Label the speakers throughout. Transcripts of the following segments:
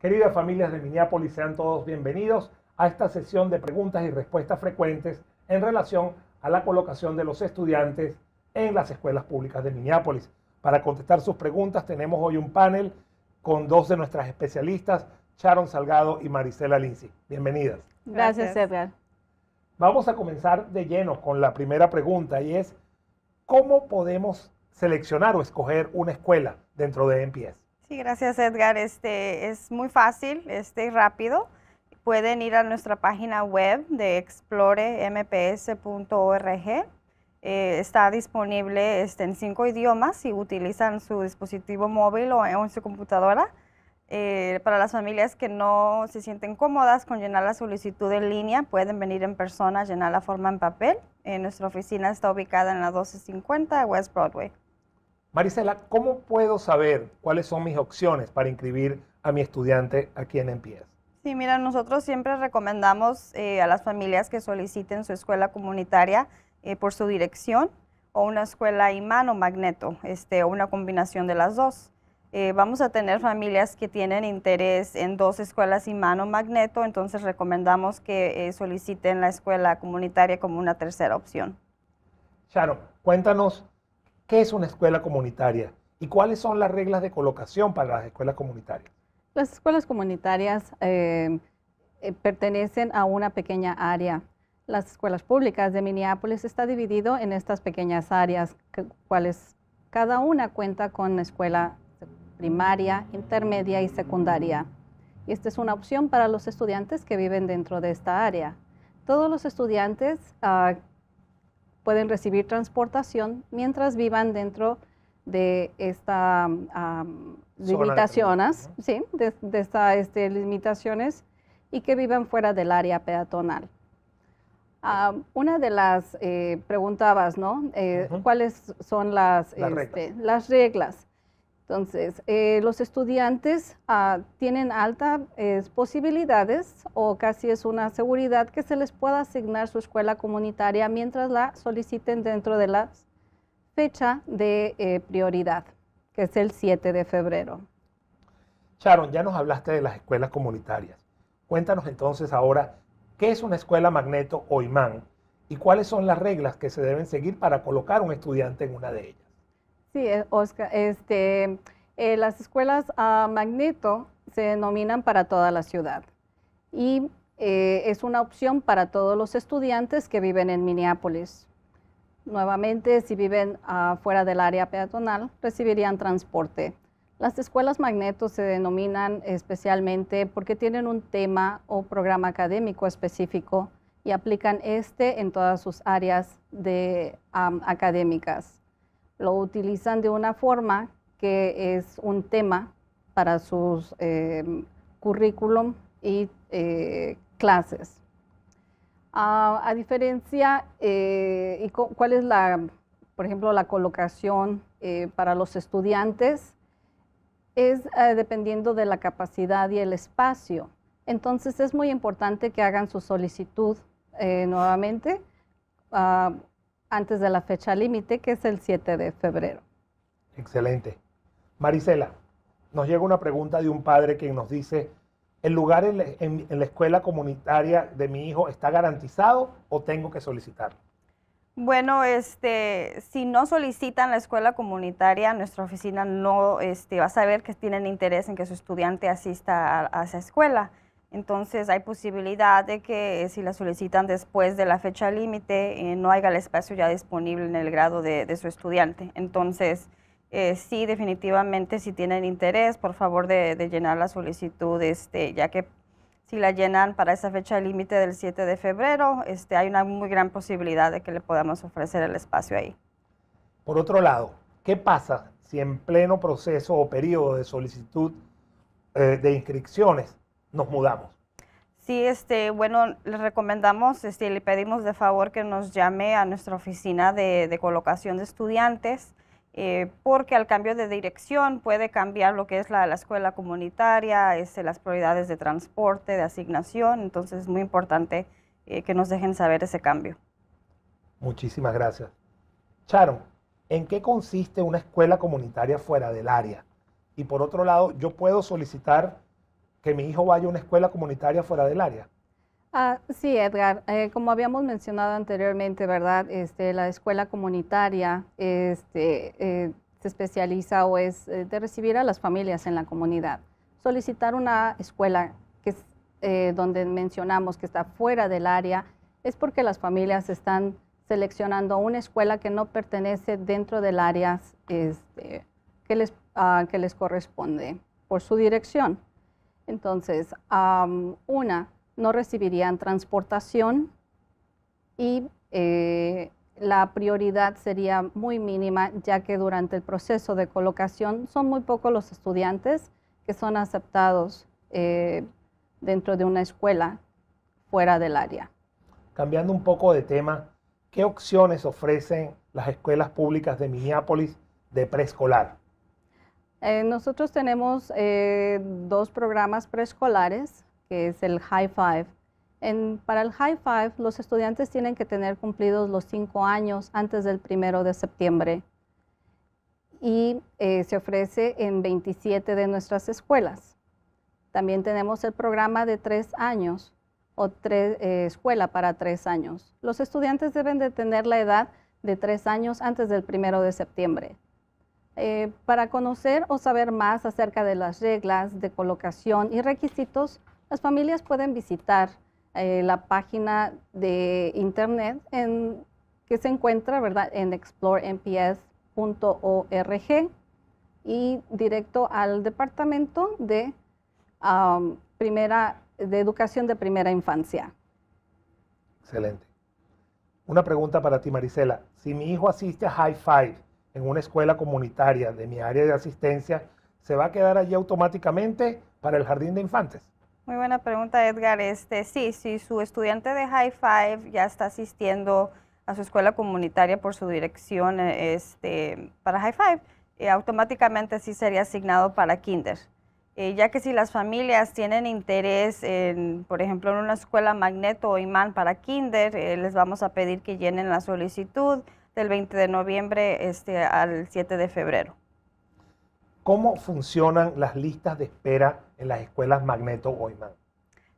Speaker 1: Queridas familias de Minneapolis, sean todos bienvenidos a esta sesión de preguntas y respuestas frecuentes en relación a la colocación de los estudiantes en las escuelas públicas de Minneapolis. Para contestar sus preguntas tenemos hoy un panel con dos de nuestras especialistas, Sharon Salgado y Marisela Lindsay. Bienvenidas. Gracias, Edgar. Vamos a comenzar de lleno con la primera pregunta y es, ¿cómo podemos seleccionar o escoger una escuela dentro de MPS?
Speaker 2: gracias Edgar. Este es muy fácil, este y rápido. Pueden ir a nuestra página web de exploremps.org. Eh, está disponible este, en cinco idiomas si utilizan su dispositivo móvil o en su computadora. Eh, para las familias que no se sienten cómodas con llenar la solicitud en línea, pueden venir en persona a llenar la forma en papel. Eh, nuestra oficina está ubicada en la 1250 West Broadway.
Speaker 1: Marisela, ¿cómo puedo saber cuáles son mis opciones para inscribir a mi estudiante aquí en Empieza?
Speaker 2: Sí, mira, nosotros siempre recomendamos eh, a las familias que soliciten su escuela comunitaria eh, por su dirección o una escuela imán o magneto, este, o una combinación de las dos. Eh, vamos a tener familias que tienen interés en dos escuelas imán o magneto, entonces recomendamos que soliciten la escuela comunitaria como una tercera opción.
Speaker 1: Sharon, cuéntanos ¿Qué es una escuela comunitaria? ¿Y cuáles son las reglas de colocación para las escuelas comunitarias?
Speaker 3: Las escuelas comunitarias em, eh, pertenecen a una pequeña área. Las escuelas públicas de Minneapolis está dividido en estas pequeñas áreas, cuales cada una cuenta con escuela primaria, intermedia y secundaria. Y esta es una opción para los estudiantes que viven dentro de esta área. Todos los estudiantes ah, pueden recibir transportación mientras vivan dentro de limitaciones, sí, de, estas este, limitaciones y que vivan fuera del área peatonal. una de las eh, preguntabas, ¿no? Eh, ¿Cuáles son las reglas? Este, entonces, eh, los estudiantes ah, tienen altas eh, posibilidades o casi es una seguridad que se les pueda asignar su escuela comunitaria mientras la soliciten dentro de la fecha de eh, prioridad, que es el 7 de febrero.
Speaker 1: Sharon, ya nos hablaste de las escuelas comunitarias. Cuéntanos entonces ahora qué es una escuela magneto o imán y cuáles son las reglas que se deben seguir para colocar un estudiante en una de ellas.
Speaker 3: Sí, eh, Oscar, este, eh, las escuelas a magneto se denominan para toda la ciudad y eh, es una opción para todos los estudiantes que viven en Minneapolis. Nuevamente, si viven fuera del área peatonal, recibirían transporte. Las escuelas magneto se denominan especialmente porque tienen un tema o programa académico específico y aplican este en todas sus áreas académicas lo utilizan de una forma que es un tema para sus eh, currículum y eh, clases. Ah, a diferencia, eh, ¿cuál es la, por ejemplo, la colocación para los estudiantes? Es dependiendo de la capacidad y el espacio. Entonces es muy importante que hagan su solicitud nuevamente. Ah, antes de la fecha límite, que es el 7 de febrero.
Speaker 1: Excelente. Marisela, nos llega una pregunta de un padre que nos dice, ¿el lugar en la, escuela comunitaria de mi hijo está garantizado o tengo que solicitarlo?
Speaker 2: Bueno, este, si no solicitan la escuela comunitaria, nuestra oficina no este, va a saber que tienen interés en que su estudiante asista a esa escuela. Entonces hay posibilidad de que eh, si la solicitan después de la fecha límite, eh, no haya el espacio ya disponible en el grado de, su estudiante. Entonces, eh, sí, definitivamente, si tienen interés, por favor de, llenar la solicitud, este, ya que si la llenan para esa fecha límite del 7 de febrero, este, hay una muy gran posibilidad de que le podamos ofrecer el espacio ahí.
Speaker 1: Por otro lado, ¿qué pasa si en pleno proceso o periodo de solicitud de inscripciones nos mudamos.
Speaker 2: Sí, este, bueno, les recomendamos, este, le pedimos de favor que nos llame a nuestra oficina de, colocación de estudiantes, eh, porque al cambio de dirección puede cambiar lo que es la, escuela comunitaria, este, las prioridades de transporte, de asignación, entonces es muy importante
Speaker 1: eh, que nos dejen saber ese cambio. Muchísimas gracias. charo ¿en qué consiste una escuela comunitaria fuera del área? Y por otro lado, yo puedo solicitar que mi hijo vaya a una escuela comunitaria fuera del área.
Speaker 3: Ah, sí, Edgar, eh, como habíamos mencionado anteriormente, ¿verdad? Este, la escuela comunitaria este, eh, se especializa o es eh, de recibir a las familias en la comunidad. Solicitar una escuela que donde mencionamos que está fuera del área es porque las familias están seleccionando una escuela que no pertenece dentro del área este, ah, que les corresponde por su dirección. Entonces, una, no recibirían transportación y eh, la prioridad sería muy mínima, ya que durante el proceso de colocación son muy pocos los estudiantes que son aceptados eh, dentro de una escuela fuera del
Speaker 1: área. Cambiando un poco de tema, ¿qué opciones ofrecen las escuelas públicas de Minneapolis de preescolar?
Speaker 3: Eh, nosotros tenemos eh, dos programas preescolares, que es el High Five. para el High Five, los estudiantes tienen que tener cumplidos los cinco años antes del primero de septiembre y eh, se ofrece en 27 de nuestras escuelas. También tenemos el programa de tres años o tres, escuela para tres años. Los estudiantes deben de tener la edad de tres años antes del primero de septiembre. Eh, para conocer o saber más acerca de las reglas de colocación y requisitos, las familias pueden visitar eh, la página de internet en, que se encuentra ¿verdad? en exploremps.org y directo al departamento de, primera, de educación de primera infancia.
Speaker 1: Excelente. Una pregunta para ti, Marisela. Si mi hijo asiste a High Five, en una escuela comunitaria de mi área de asistencia, ¿se va a quedar allí automáticamente para el jardín de infantes?
Speaker 2: Muy buena pregunta, Edgar. Este, sí, si su estudiante de High Five ya está asistiendo a su escuela comunitaria por su dirección este, para High Five, eh, automáticamente sí sería asignado para Kinder. Eh, ya que si las familias tienen interés por ejemplo, en una escuela magneto o imán para kinder, eh, les vamos a pedir que llenen la solicitud del 20 de noviembre este, al 7 de febrero.
Speaker 1: ¿Cómo funcionan las listas de espera en las escuelas Magneto Goiman?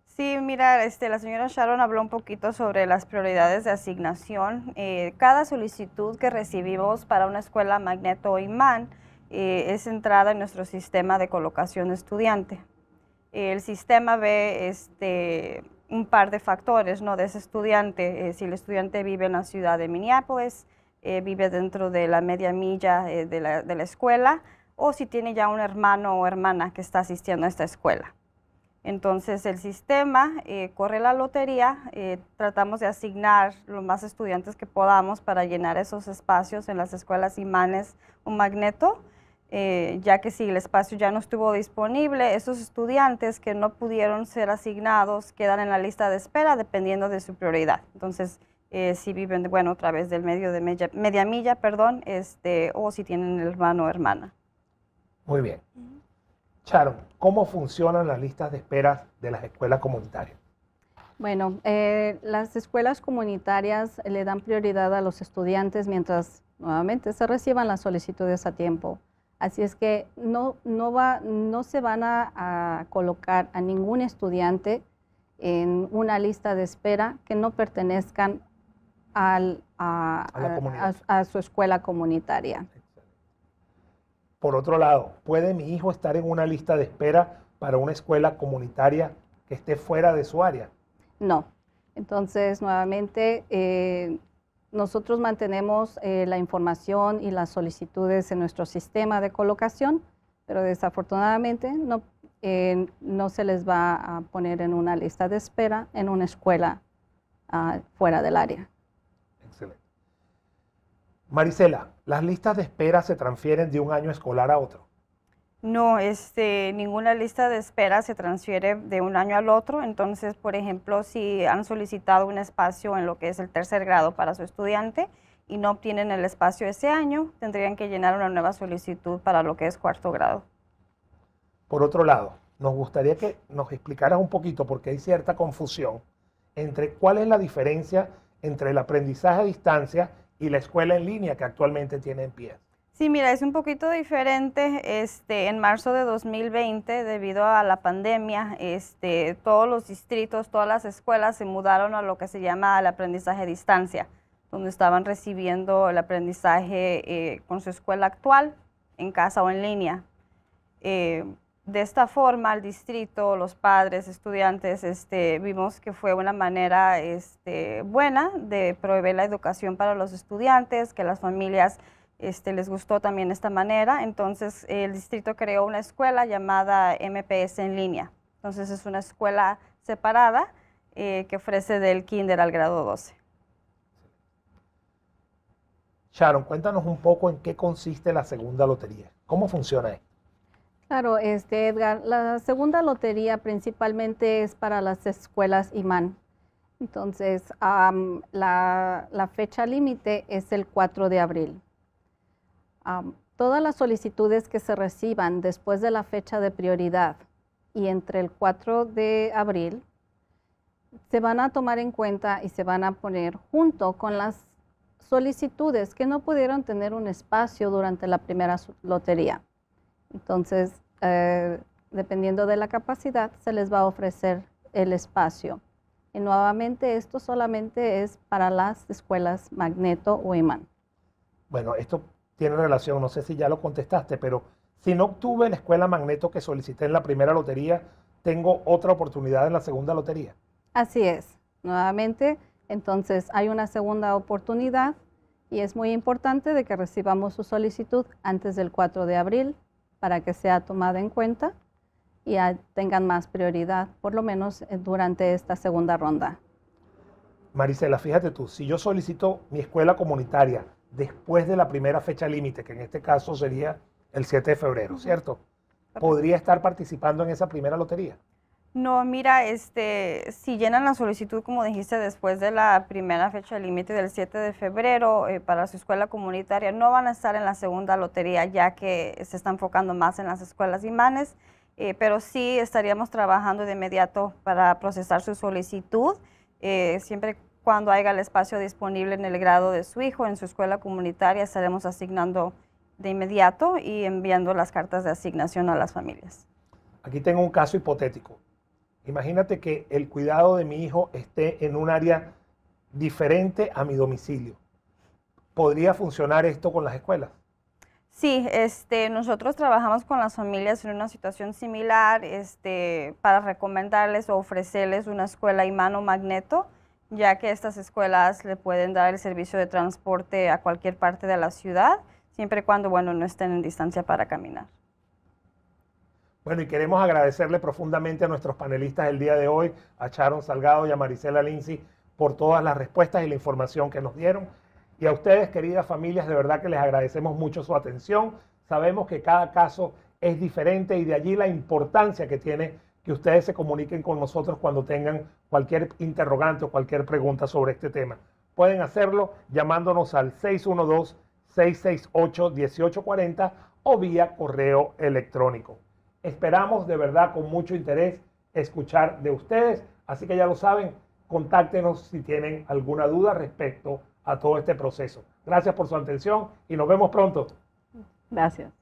Speaker 2: Sí, mira, este, la señora Sharon habló un poquito sobre las prioridades de asignación. Eh, cada solicitud que recibimos para una escuela magneto o eh, es centrada en nuestro sistema de colocación de estudiante. El sistema ve este, un par de factores ¿no? de ese estudiante. Eh, si el estudiante vive en la ciudad de Minneapolis, eh, vive dentro de la media milla eh, de, la, escuela o si tiene ya un hermano o hermana que está asistiendo a esta escuela. Entonces el sistema eh, corre la lotería, tratamos de asignar los más estudiantes que podamos para llenar esos espacios en las escuelas imanes o magneto, ya que si el espacio ya no estuvo disponible, esos estudiantes que no pudieron ser asignados quedan en la lista de espera dependiendo de su prioridad. Entonces eh, si viven, bueno, a través del medio de media, milla, perdón, este, o si tienen hermano o hermana.
Speaker 1: Muy bien. Charo, ¿cómo funcionan las listas de espera de las escuelas comunitarias?
Speaker 2: Bueno, eh,
Speaker 3: las escuelas comunitarias le dan prioridad a los estudiantes mientras nuevamente se reciban las solicitudes a tiempo. Así es que no, no, va, no se van a, a, colocar a ningún estudiante en una lista de espera que no pertenezcan a, su escuela comunitaria.
Speaker 1: Por otro lado, ¿puede mi hijo estar en una lista de espera para una escuela comunitaria que esté fuera de su área?
Speaker 3: No. Entonces, nuevamente, eh, nosotros mantenemos eh, la información y las solicitudes en nuestro sistema de colocación, pero desafortunadamente no, eh, no se les va a poner en una lista de espera en una escuela
Speaker 2: ah, fuera del área.
Speaker 1: Excelente. Marisela, ¿las listas de espera se transfieren de un año escolar a otro?
Speaker 2: No, este, ninguna lista de espera se transfiere de un año al otro. Entonces, por ejemplo, si han solicitado un espacio en lo que es el tercer grado para su estudiante y no obtienen el espacio ese año, tendrían que llenar una nueva solicitud para lo que es cuarto grado.
Speaker 1: Por otro lado, nos gustaría que nos explicaras un poquito, porque hay cierta confusión, entre cuál es la diferencia entre el aprendizaje a distancia y la escuela en línea que actualmente tiene en pie?
Speaker 2: Sí, mira, es un poquito diferente. Este, en marzo de 2020, debido a la pandemia, este, todos los distritos, todas las escuelas se mudaron a lo que se llama el aprendizaje a distancia, donde estaban recibiendo el aprendizaje eh, con su escuela actual, en casa o en línea. Eh, de esta forma el distrito, los padres, estudiantes, este, vimos que fue una manera este, buena de proveer la educación para los estudiantes, que las familias este, les gustó también esta manera. Entonces el distrito creó una escuela llamada MPS en línea. Entonces es una escuela separada eh, que ofrece del kinder al grado 12.
Speaker 1: Sharon, cuéntanos un poco en qué consiste la segunda lotería. ¿Cómo funciona esto?
Speaker 3: Claro, este Edgar, la segunda lotería principalmente es para las escuelas imán. Entonces, la, fecha límite es el 4 de abril. todas las solicitudes que se reciban después de la fecha de prioridad y entre el 4 de abril se van a tomar en cuenta y se van a poner junto con las solicitudes que no pudieron tener un espacio durante la primera lotería. Entonces, eh, dependiendo de la capacidad, se les va a ofrecer el espacio. Y nuevamente, esto solamente es para las escuelas magneto o imán.
Speaker 1: Bueno, esto tiene relación, no sé si ya lo contestaste, pero si no obtuve la escuela magneto que solicité en la primera lotería, tengo otra oportunidad en la segunda lotería.
Speaker 3: Así es, nuevamente, entonces hay una segunda oportunidad y es muy importante de que recibamos su solicitud antes del 4 de abril para que sea tomada en cuenta y tengan más prioridad, por lo menos eh, durante esta segunda ronda.
Speaker 1: Marisela, fíjate tú, si yo solicito mi escuela comunitaria después de la primera fecha límite, que en este caso sería el 7 de febrero, ¿cierto? ¿Podría estar participando en esa primera lotería?
Speaker 2: No, mira, este, si llenan la solicitud, como dijiste, después de la primera fecha límite del 7 de febrero eh, para su escuela comunitaria, no van a estar en la segunda lotería, ya que se está enfocando más en las escuelas imanes, eh, pero sí estaríamos trabajando de inmediato para procesar su solicitud, eh, siempre cuando haya el espacio disponible en el grado de su hijo, en su escuela comunitaria, estaremos asignando de inmediato y enviando las cartas de asignación a las familias.
Speaker 1: Aquí tengo un caso hipotético Imagínate que el cuidado de mi hijo esté en un área diferente a mi domicilio. ¿Podría funcionar esto con las escuelas?
Speaker 2: Sí, este, nosotros trabajamos con las familias en una situación similar este, para recomendarles o ofrecerles una escuela y mano magneto, ya que estas escuelas le pueden dar el servicio de transporte a cualquier parte de la ciudad, siempre y cuando bueno, no estén en distancia para caminar.
Speaker 1: Bueno, y queremos agradecerle profundamente a nuestros panelistas el día de hoy, a Sharon Salgado y a Marisela Lindsay, por todas las respuestas y la información que nos dieron. Y a ustedes, queridas familias, de verdad que les agradecemos mucho su atención. Sabemos que cada caso es diferente y de allí la importancia que tiene que ustedes se comuniquen con nosotros cuando tengan cualquier interrogante o cualquier pregunta sobre este tema. Pueden hacerlo llamándonos al 612-668-1840 o vía correo electrónico. Esperamos de verdad con mucho interés escuchar de ustedes. Así que ya lo saben, contáctenos si tienen alguna duda respecto a todo este proceso. Gracias por su atención y nos vemos pronto.
Speaker 3: Gracias.